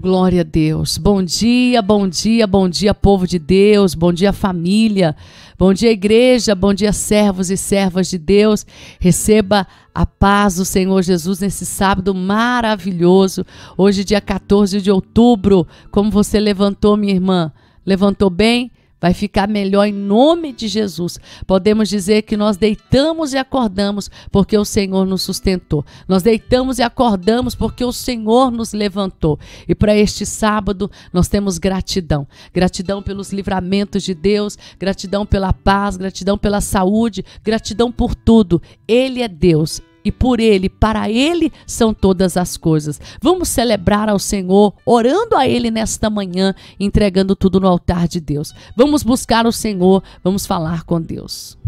Glória a Deus. Bom dia, bom dia, bom dia, povo de Deus, bom dia, família, bom dia, igreja, bom dia, servos e servas de Deus. Receba a paz do Senhor Jesus nesse sábado maravilhoso, hoje, dia 14 de outubro. Como você levantou, minha irmã? Levantou bem? Vai ficar melhor em nome de Jesus. Podemos dizer que nós deitamos e acordamos porque o Senhor nos sustentou. Nós deitamos e acordamos porque o Senhor nos levantou. E para este sábado nós temos gratidão. Gratidão pelos livramentos de Deus, gratidão pela paz, gratidão pela saúde, gratidão por tudo. Ele é Deus, e por Ele, para Ele são todas as coisas. Vamos celebrar ao Senhor, orando a Ele nesta manhã, entregando tudo no altar de Deus. Vamos buscar o Senhor, vamos falar com Deus.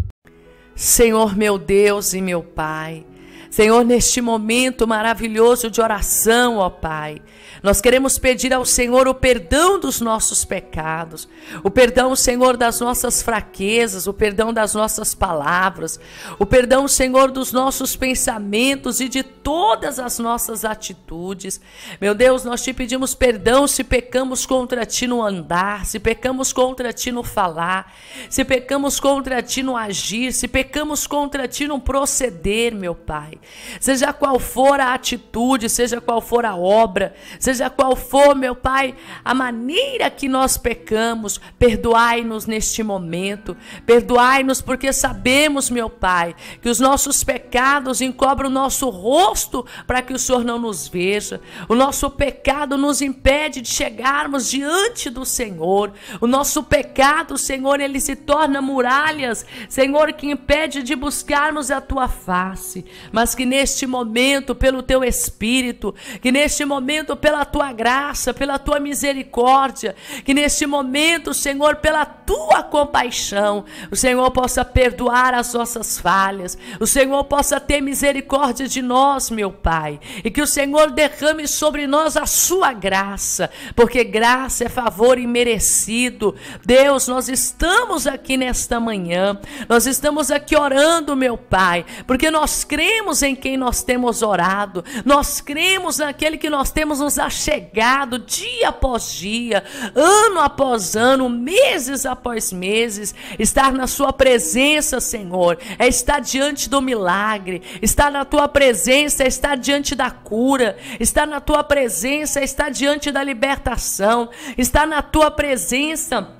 Senhor meu Deus e meu Pai, Senhor, neste momento maravilhoso de oração, ó Pai, nós queremos pedir ao Senhor o perdão dos nossos pecados, o perdão, Senhor, das nossas fraquezas, o perdão das nossas palavras, o perdão, Senhor, dos nossos pensamentos e de todas as nossas atitudes. Meu Deus, nós te pedimos perdão se pecamos contra ti no andar, se pecamos contra ti no falar, se pecamos contra ti no agir, se pecamos contra ti no proceder, meu Pai. Seja qual for a atitude, seja qual for a obra, seja qual for, meu Pai, a maneira que nós pecamos, perdoai-nos neste momento. Perdoai-nos porque sabemos, meu Pai, que os nossos pecados encobrem o nosso rosto para que o Senhor não nos veja. O nosso pecado nos impede de chegarmos diante do Senhor. O nosso pecado, Senhor, ele se torna muralhas, Senhor, que impede de buscarmos a tua face. Mas mas que neste momento, pelo teu Espírito, que neste momento, pela tua graça, pela tua misericórdia, que neste momento, Senhor, pela tua compaixão, o Senhor possa perdoar as nossas falhas, o Senhor possa ter misericórdia de nós, meu Pai, e que o Senhor derrame sobre nós a sua graça, porque graça é favor imerecido. Deus, nós estamos aqui nesta manhã, nós estamos aqui orando, meu Pai, porque nós cremos cremos em quem nós temos orado, nós cremos naquele que nós temos nos achegado dia após dia, ano após ano, meses após meses. Estar na Sua presença, Senhor, é estar diante do milagre, estar na Tua presença, é estar diante da cura, estar na Tua presença, é estar diante da libertação, estar na Tua presença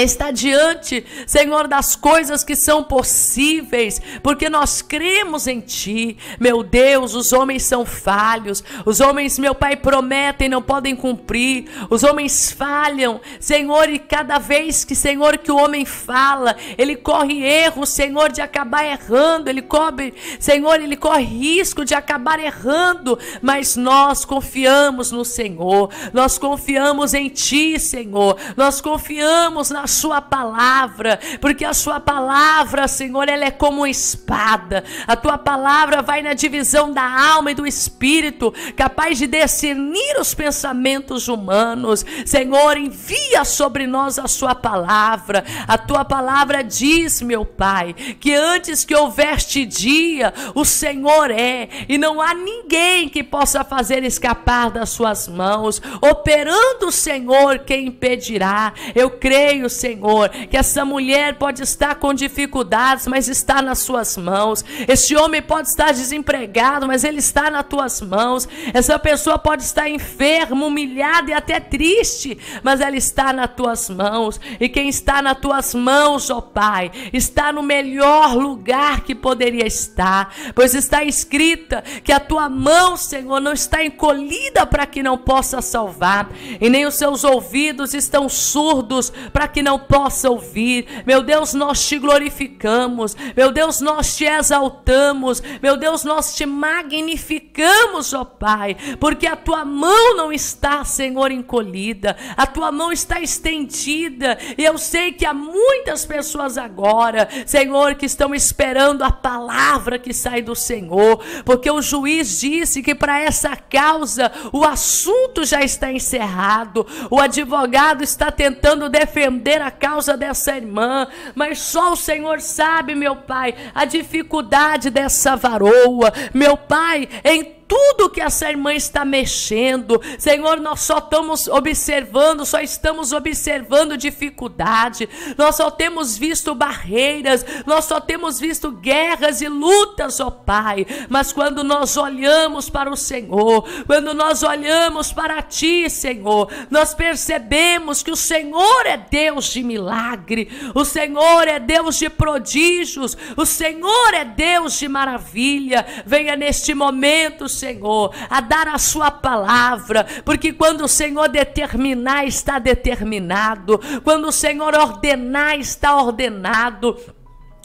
está diante, Senhor, das coisas que são possíveis, porque nós cremos em Ti, meu Deus. Os homens são falhos, os homens, meu Pai, prometem, não podem cumprir, os homens falham, Senhor, e cada vez que, Senhor, que o homem fala, ele corre erro, Senhor, de acabar errando, ele corre, Senhor, ele corre risco de acabar errando, mas nós confiamos no Senhor, nós confiamos em Ti, Senhor, nós confiamos na na sua palavra, porque a sua palavra, Senhor, ela é como espada. A tua palavra vai na divisão da alma e do espírito, capaz de discernir os pensamentos humanos. Senhor, envia sobre nós a sua palavra. A tua palavra diz, meu Pai, que antes que houveste dia, o Senhor é, e não há ninguém que possa fazer escapar das suas mãos. Operando o Senhor, quem impedirá? Eu creio, Senhor, que essa mulher pode estar com dificuldades, mas está nas suas mãos. Este homem pode estar desempregado, mas ele está nas tuas mãos. Essa pessoa pode estar enferma, humilhada e até triste, mas ela está nas tuas mãos. E quem está nas tuas mãos, ó Pai, está no melhor lugar que poderia estar, pois está escrita que a tua mão, Senhor, não está encolhida para que não possa salvar, e nem os seus ouvidos estão surdos para que não possa ouvir. Meu Deus, nós te glorificamos. Meu Deus, nós te exaltamos. Meu Deus, nós te magnificamos, ó Pai, porque a tua mão não está, Senhor, encolhida. A tua mão está estendida. E eu sei que há muitas pessoas agora, Senhor, que estão esperando a palavra que sai do Senhor, porque o juiz disse que para essa causa o assunto já está encerrado. O advogado está tentando defender entender a causa dessa irmã, mas só o Senhor sabe, meu Pai, a dificuldade dessa varoa. Meu Pai, em tudo que essa irmã está mexendo. Senhor, nós só estamos observando, só estamos observando dificuldade, nós só temos visto barreiras, nós só temos visto guerras e lutas, ó Pai. Mas quando nós olhamos para o Senhor, quando nós olhamos para Ti, Senhor, nós percebemos que o Senhor é Deus de milagre, o Senhor é Deus de prodígios, o Senhor é Deus de maravilha. Venha neste momento, Senhor. Senhor, a dar a sua palavra, porque quando o Senhor determinar, está determinado, quando o Senhor ordenar, está ordenado.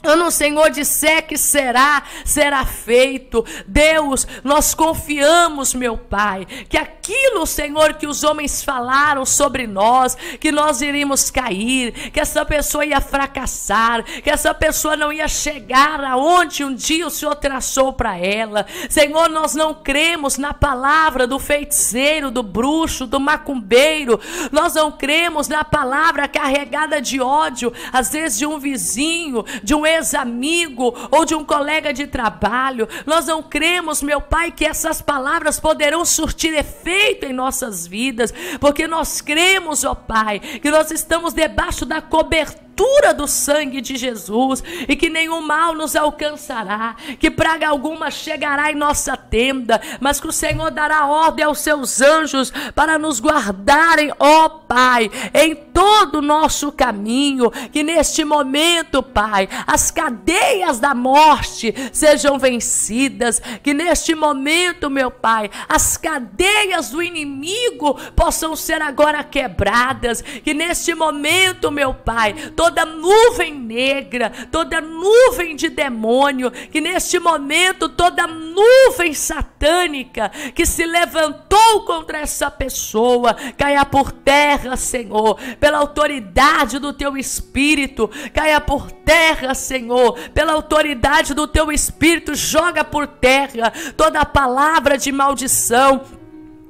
Ano, Senhor, disser que será, será feito. Deus, nós confiamos, meu Pai, que aquilo, Senhor, que os homens falaram sobre nós, que nós iríamos cair, que essa pessoa ia fracassar, que essa pessoa não ia chegar aonde um dia o Senhor traçou para ela. Senhor, nós não cremos na palavra do feiticeiro, do bruxo, do macumbeiro. Nós não cremos na palavra carregada de ódio, às vezes de um vizinho, de um ex-amigo ou de um colega de trabalho. Nós não cremos, meu Pai, que essas palavras poderão surtir efeito em nossas vidas, porque nós cremos, ó Pai, que nós estamos debaixo da cobertura do sangue de Jesus e que nenhum mal nos alcançará, que praga alguma chegará em nossa tenda, mas que o Senhor dará ordem aos seus anjos para nos guardarem, ó Pai, em todo o nosso caminho, que neste momento, Pai, a as cadeias da morte sejam vencidas, que neste momento, meu Pai, as cadeias do inimigo possam ser agora quebradas, que neste momento, meu Pai, toda nuvem negra, toda nuvem de demônio, que neste momento toda nuvem satânica que se levantou contra essa pessoa caia por terra, Senhor, pela autoridade do teu espírito, caia por terra, Senhor Senhor, pela autoridade do teu Espírito, joga por terra toda palavra de maldição,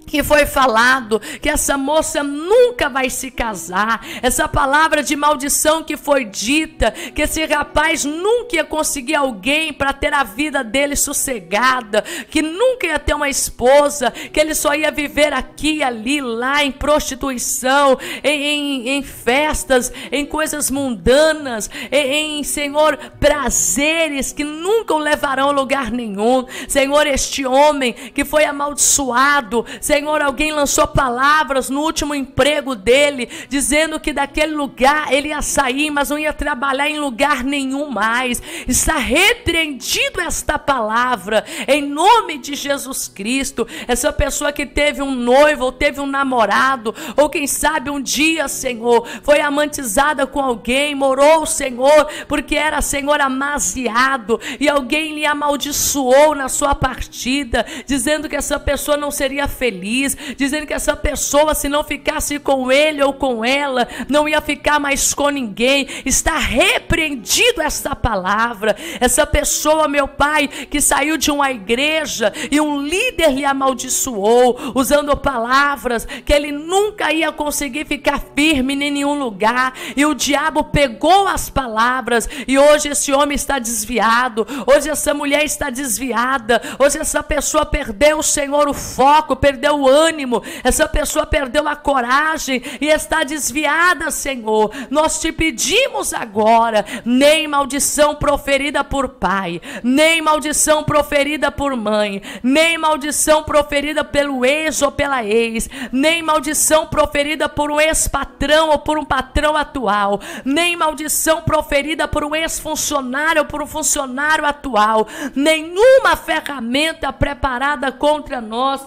que foi falado que essa moça nunca vai se casar, essa palavra de maldição que foi dita, que esse rapaz nunca ia conseguir alguém para ter a vida dele sossegada, que nunca ia ter uma esposa, que ele só ia viver aqui, ali, lá, em prostituição, em, em, em festas, em coisas mundanas, em, em, Senhor, prazeres que nunca o levarão a lugar nenhum. Senhor, este homem que foi amaldiçoado, Senhor, Senhor, alguém lançou palavras no último emprego dele, dizendo que daquele lugar ele ia sair, mas não ia trabalhar em lugar nenhum mais. Está repreendido esta palavra, em nome de Jesus Cristo. Essa pessoa que teve um noivo, ou teve um namorado, ou quem sabe um dia, Senhor, foi amantizada com alguém, morou, Senhor, porque era, Senhor, amaziado, e alguém lhe amaldiçoou na sua partida, dizendo que essa pessoa não seria feliz dizendo que essa pessoa, se não ficasse com ele ou com ela, não ia ficar mais com ninguém. Está repreendido essa palavra. Essa pessoa, meu pai, que saiu de uma igreja e um líder lhe amaldiçoou, usando palavras que ele nunca ia conseguir ficar firme em nenhum lugar. E o diabo pegou as palavras e hoje esse homem está desviado, hoje essa mulher está desviada, hoje essa pessoa perdeu o Senhor o foco, perdeu perdeu o ânimo, essa pessoa perdeu a coragem e está desviada, Senhor. Nós te pedimos agora, nem maldição proferida por pai, nem maldição proferida por mãe, nem maldição proferida pelo ex ou pela ex, nem maldição proferida por um ex-patrão ou por um patrão atual, nem maldição proferida por um ex-funcionário ou por um funcionário atual, nenhuma ferramenta preparada contra nós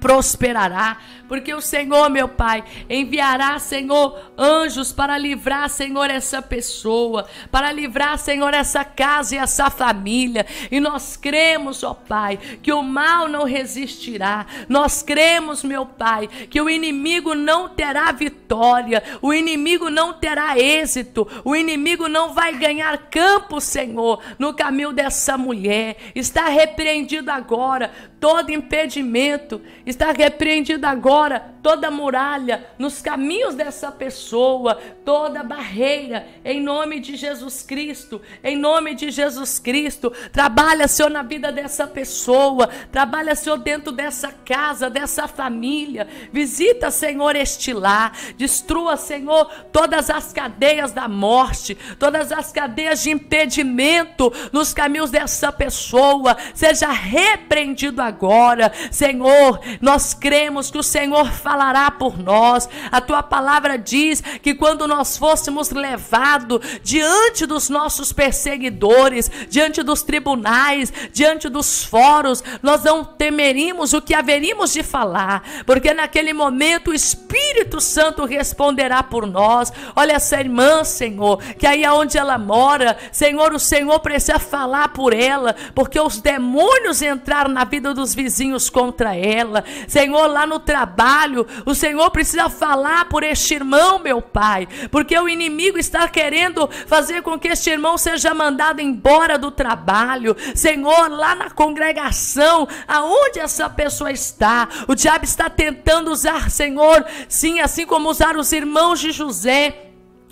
prosperará, porque o Senhor, meu Pai, enviará, Senhor, anjos para livrar, Senhor, essa pessoa, para livrar, Senhor, essa casa e essa família. E nós cremos, ó Pai, que o mal não resistirá. Nós cremos, meu Pai, que o inimigo não terá vitória, o inimigo não terá êxito, o inimigo não vai ganhar campo, Senhor, no caminho dessa mulher. Está repreendido agora todo impedimento Está repreendida agora toda muralha nos caminhos dessa pessoa, toda barreira, em nome de Jesus Cristo, em nome de Jesus Cristo. Trabalha, Senhor, na vida dessa pessoa, trabalha, Senhor, dentro dessa casa, dessa família. Visita, Senhor, este lar, destrua, Senhor, todas as cadeias da morte, todas as cadeias de impedimento nos caminhos dessa pessoa. Seja repreendido agora, Senhor, nós cremos que o Senhor falará por nós. A tua palavra diz que quando nós fôssemos levados diante dos nossos perseguidores, diante dos tribunais, diante dos fóruns, nós não temeríamos o que haveríamos de falar, porque naquele momento o Espírito Santo responderá por nós. Olha essa irmã, Senhor, que aí aonde é ela mora, Senhor, o Senhor precisa falar por ela, porque os demônios entraram na vida dos vizinhos contra ela. Senhor, lá no trabalho, o Senhor precisa falar por este irmão, meu Pai, porque o inimigo está querendo fazer com que este irmão seja mandado embora do trabalho. Senhor, lá na congregação, aonde essa pessoa está, o diabo está tentando usar, Senhor, sim, assim como usar os irmãos de José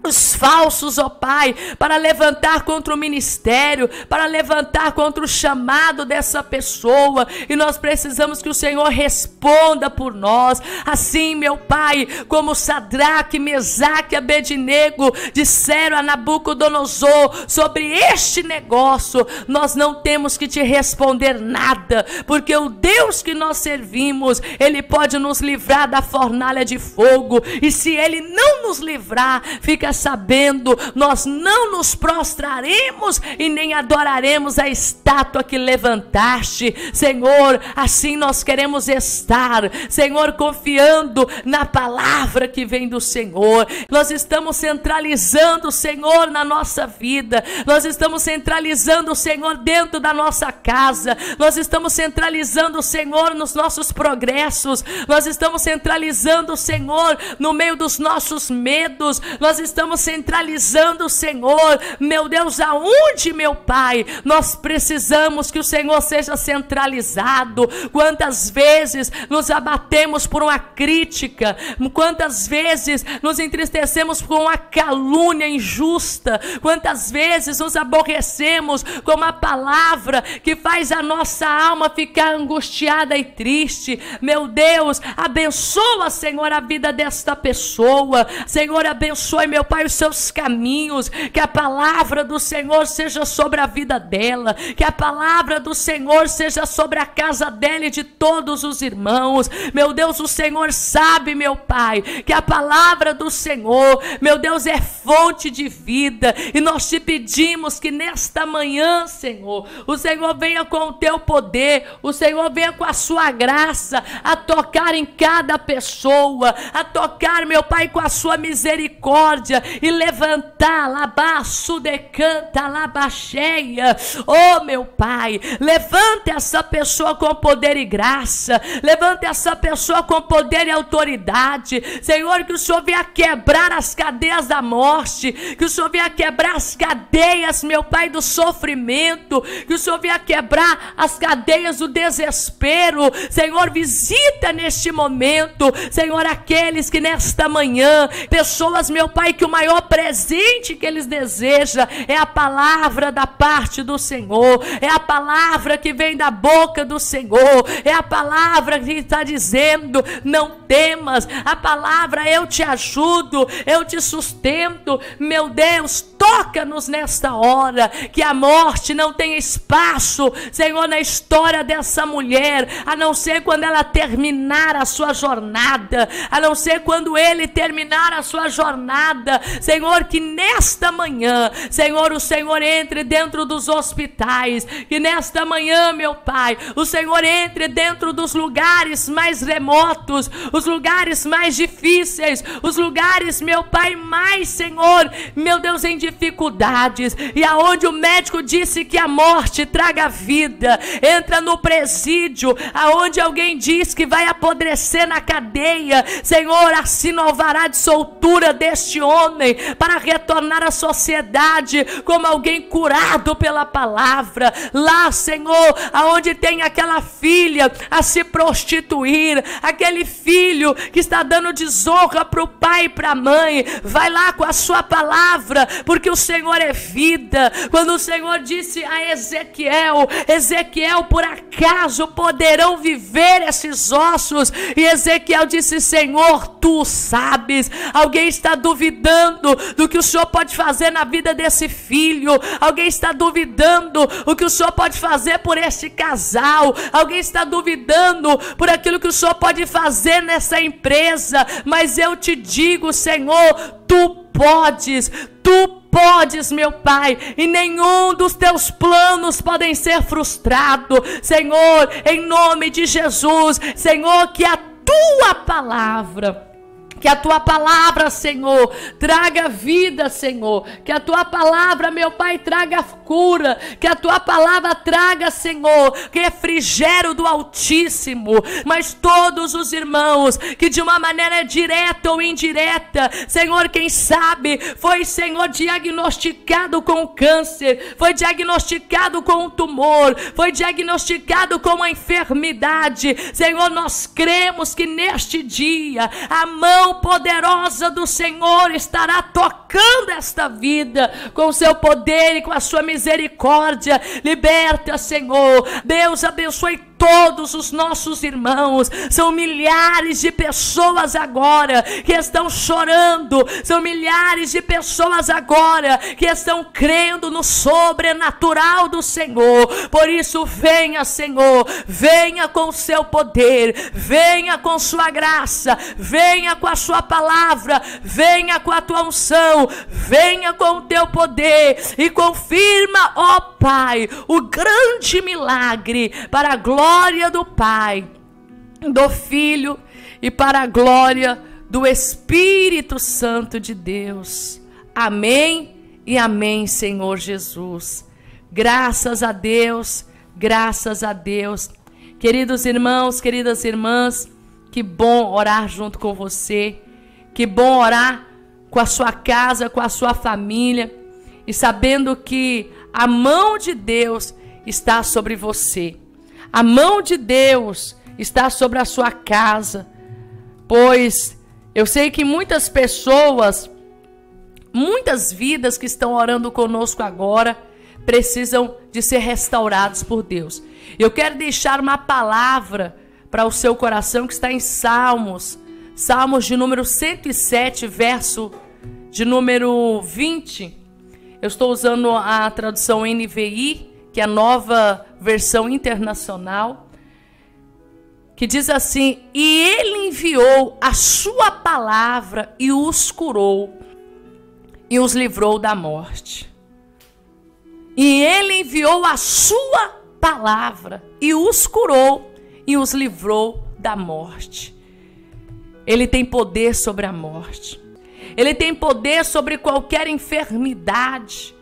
os falsos, ó Pai, para levantar contra o ministério, para levantar contra o chamado dessa pessoa, e nós precisamos que o Senhor responda por nós, assim, meu Pai, como Sadraque, Mesaque e Abednego disseram a Nabucodonosor sobre este negócio, nós não temos que te responder nada, porque o Deus que nós servimos, Ele pode nos livrar da fornalha de fogo, e se Ele não nos livrar, fica sabendo, nós não nos prostraremos e nem adoraremos a estátua que levantaste. Senhor, assim nós queremos estar, Senhor, confiando na palavra que vem do Senhor. Nós estamos centralizando, Senhor, na nossa vida. Nós estamos centralizando Senhor dentro da nossa casa. Nós estamos centralizando Senhor nos nossos progressos. Nós estamos centralizando Senhor no meio dos nossos medos. Nós estamos estamos centralizando o Senhor, meu Deus, aonde, meu Pai? Nós precisamos que o Senhor seja centralizado. Quantas vezes nos abatemos por uma crítica, quantas vezes nos entristecemos com uma calúnia injusta, quantas vezes nos aborrecemos com uma palavra que faz a nossa alma ficar angustiada e triste. Meu Deus, abençoa, Senhor, a vida desta pessoa. Senhor, abençoe, meu Pai Pai, os seus caminhos, que a palavra do Senhor seja sobre a vida dela, que a palavra do Senhor seja sobre a casa dela e de todos os irmãos. Meu Deus, o Senhor sabe, meu Pai, que a palavra do Senhor, meu Deus, é fonte de vida, e nós te pedimos que nesta manhã, Senhor, o Senhor venha com o teu poder, o Senhor venha com a sua graça a tocar em cada pessoa, a tocar, meu Pai, com a sua misericórdia e levantar labaço decanta labaxeia. Oh, meu Pai, levanta essa pessoa com poder e graça. Levanta essa pessoa com poder e autoridade. Senhor, que o Senhor venha quebrar as cadeias da morte, que o Senhor venha quebrar as cadeias, meu Pai, do sofrimento, que o Senhor venha quebrar as cadeias do desespero. Senhor, visita neste momento, Senhor, aqueles que nesta manhã, pessoas, meu Pai, que que o maior presente que eles desejam é a palavra da parte do Senhor, é a palavra que vem da boca do Senhor, é a palavra que está dizendo: não temas, a palavra eu te ajudo, eu te sustento, meu Deus, toca-nos nesta hora, que a morte não tem espaço, Senhor, na história dessa mulher, a não ser quando ela terminar a sua jornada, a não ser quando ele terminar a sua jornada Senhor, que nesta manhã, Senhor, o Senhor entre dentro dos hospitais, que nesta manhã, meu Pai, o Senhor entre dentro dos lugares mais remotos, os lugares mais difíceis, os lugares, meu Pai, mais, Senhor, meu Deus, em dificuldades, e aonde o médico disse que a morte traga vida, entra no presídio, aonde alguém diz que vai apodrecer na cadeia, Senhor, assim novará de soltura deste homem homem para retornar à sociedade como alguém curado pela palavra. Lá, Senhor, aonde tem aquela filha a se prostituir, aquele filho que está dando desonra para o pai e para a mãe, vai lá com a sua palavra, porque o Senhor é vida. Quando o Senhor disse a Ezequiel, Ezequiel, por acaso poderão viver esses ossos? E Ezequiel disse: Senhor, tu sabes. Alguém está duvidando duvidando do que o Senhor pode fazer na vida desse filho, alguém está duvidando o que o Senhor pode fazer por este casal, alguém está duvidando por aquilo que o Senhor pode fazer nessa empresa, mas eu te digo, Senhor, tu podes, tu podes, meu Pai, e nenhum dos teus planos podem ser frustrado. Senhor, em nome de Jesus, Senhor, que a tua palavra que a tua palavra, Senhor, traga vida, Senhor. Que a tua palavra, meu Pai, traga cura. Que a tua palavra traga, Senhor, refrigério do Altíssimo. Mas todos os irmãos que de uma maneira direta ou indireta, Senhor, quem sabe foi, Senhor, diagnosticado com câncer, foi diagnosticado com um tumor, foi diagnosticado com uma enfermidade. Senhor, nós cremos que neste dia a mão poderosa do Senhor estará tocando esta vida com seu poder e com a sua misericórdia. Liberta, Senhor. Deus abençoe todos os nossos irmãos, são milhares de pessoas agora que estão chorando, são milhares de pessoas agora que estão crendo no sobrenatural do Senhor. Por isso, venha, Senhor, venha com o seu poder, venha com sua graça, venha com a sua palavra, venha com a tua unção, venha com o teu poder e confirma, ó Pai, o grande milagre para a glória glória do Pai, do Filho e para a glória do Espírito Santo de Deus. Amém e amém, Senhor Jesus. Graças a Deus, graças a Deus. Queridos irmãos, queridas irmãs, que bom orar junto com você. Que bom orar com a sua casa, com a sua família e sabendo que a mão de Deus está sobre você. A mão de Deus está sobre a sua casa, pois eu sei que muitas pessoas, muitas vidas que estão orando conosco agora, precisam de ser restaurados por Deus. Eu quero deixar uma palavra para o seu coração que está em Salmos, Salmos de número 107, verso de número 20. Eu estou usando a tradução NVI que é a nova versão internacional, que diz assim: E ele enviou a sua palavra e os curou, e os livrou da morte. E ele enviou a sua palavra e os curou, e os livrou da morte. Ele tem poder sobre a morte. Ele tem poder sobre qualquer enfermidade.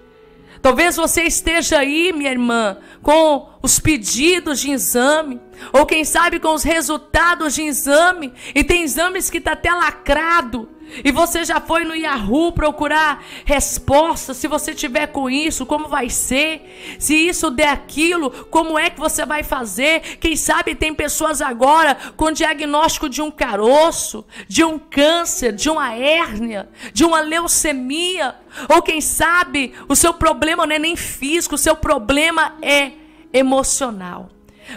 Talvez você esteja aí, minha irmã, com os pedidos de exame, ou quem sabe com os resultados de exame, e tem exames que está até lacrado, e você já foi no Yahoo procurar resposta? Se você tiver com isso, como vai ser? Se isso der aquilo, como é que você vai fazer? Quem sabe tem pessoas agora com diagnóstico de um caroço, de um câncer, de uma hérnia, de uma leucemia. Ou quem sabe o seu problema não é nem físico, o seu problema é emocional.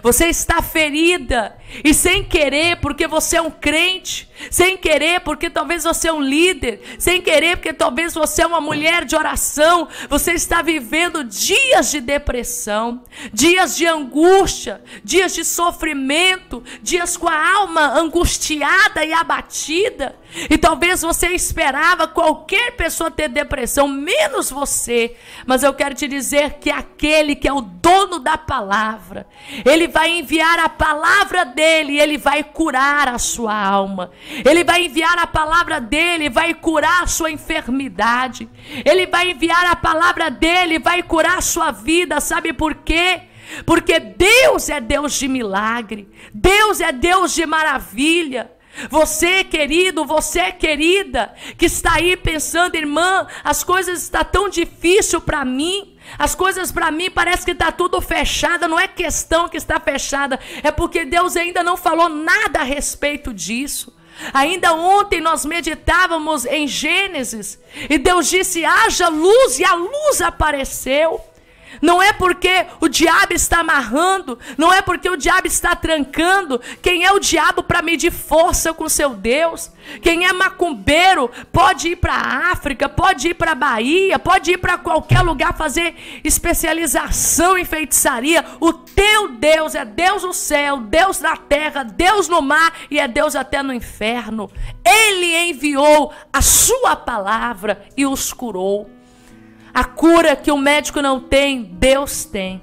Você está ferida e sem querer, porque você é um crente, sem querer, porque talvez você é um líder. Sem querer, porque talvez você é uma mulher de oração. Você está vivendo dias de depressão, dias de angústia, dias de sofrimento, dias com a alma angustiada e abatida. E talvez você esperava qualquer pessoa ter depressão, menos você. Mas eu quero te dizer que aquele que é o dono da palavra, ele vai enviar a palavra dele e ele vai curar a sua alma. Ele vai enviar a palavra dele, vai curar a sua enfermidade. Ele vai enviar a palavra dele, vai curar a sua vida. Sabe por quê? Porque Deus é Deus de milagre. Deus é Deus de maravilha. Você, querido, você, querida, que está aí pensando, irmã, as coisas estão tão difícil para mim. As coisas para mim parece que está tudo fechada, não é questão que está fechada, é porque Deus ainda não falou nada a respeito disso. Ainda ontem nós meditávamos em Gênesis e Deus disse: haja luz, e a luz apareceu. Não é porque o diabo está amarrando, não é porque o diabo está trancando. Quem é o diabo para medir força com seu Deus? Quem é macumbeiro pode ir para a África, pode ir para a Bahia, pode ir para qualquer lugar fazer especialização em feitiçaria. O teu Deus é Deus no céu, Deus na terra, Deus no mar e é Deus até no inferno. Ele enviou a sua palavra e os curou. A cura que o médico não tem, Deus tem.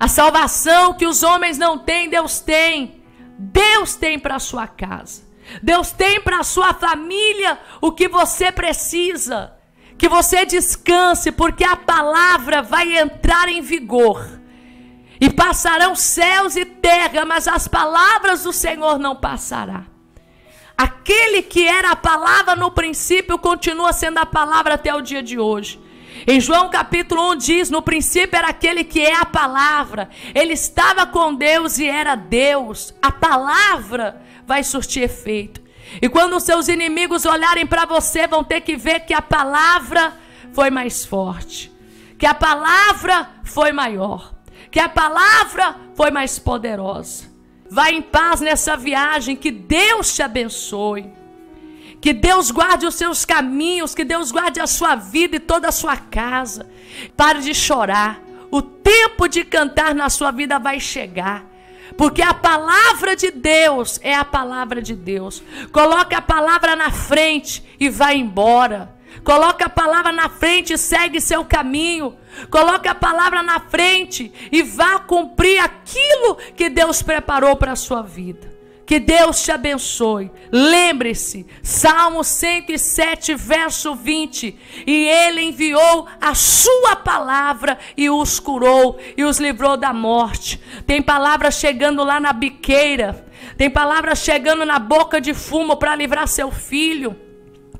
A salvação que os homens não têm, Deus tem. Deus tem para sua casa. Deus tem para sua família o que você precisa. Que você descanse, porque a palavra vai entrar em vigor. E passarão céus e terra, mas as palavras do Senhor não passará. Aquele que era a palavra no princípio continua sendo a palavra até o dia de hoje. Em João capítulo 1 diz: No princípio era aquele que é a palavra, ele estava com Deus e era Deus. A palavra vai surtir efeito. E quando os seus inimigos olharem para você, vão ter que ver que a palavra foi mais forte, que a palavra foi maior, que a palavra foi mais poderosa. Vá em paz nessa viagem, que Deus te abençoe. Que Deus guarde os seus caminhos, que Deus guarde a sua vida e toda a sua casa. Pare de chorar. O tempo de cantar na sua vida vai chegar. Porque a palavra de Deus é a palavra de Deus. Coloque a palavra na frente e vai embora. Coloque a palavra na frente e segue seu caminho. Coloque a palavra na frente e vá cumprir aquilo que Deus preparou para a sua vida. Que Deus te abençoe. Lembre-se, Salmo 107, verso 20. E ele enviou a sua palavra e os curou e os livrou da morte. Tem palavra chegando lá na biqueira. Tem palavra chegando na boca de fumo para livrar seu filho.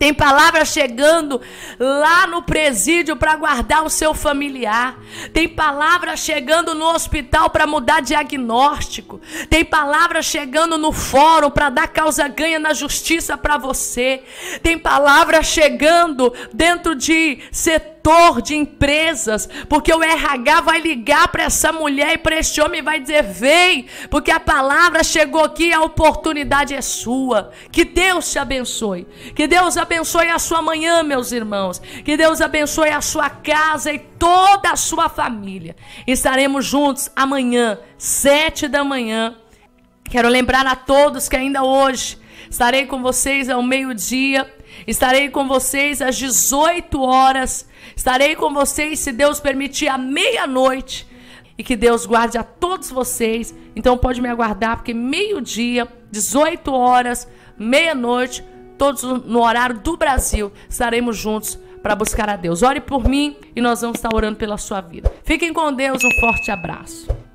Tem palavra chegando lá no presídio para guardar o seu familiar. Tem palavra chegando no hospital para mudar diagnóstico. Tem palavra chegando no fórum para dar causa ganha na justiça para você. Tem palavra chegando dentro de setores diretor de empresas, porque o RH vai ligar para essa mulher e para este homem e vai dizer: vem, porque a palavra chegou aqui, a oportunidade é sua. Que Deus te abençoe. Que Deus abençoe a sua manhã, meus irmãos. Que Deus abençoe a sua casa e toda a sua família. Estaremos juntos amanhã, sete da manhã. Quero lembrar a todos que ainda hoje estarei com vocês ao meio-dia Estarei com vocês às 18 horas. Estarei com vocês, se Deus permitir, à meia-noite. E que Deus guarde a todos vocês. Então pode me aguardar, porque meio-dia, 18 horas, meia-noite, todos no horário do Brasil, estaremos juntos para buscar a Deus. Ore por mim e nós vamos estar orando pela sua vida. Fiquem com Deus, um forte abraço.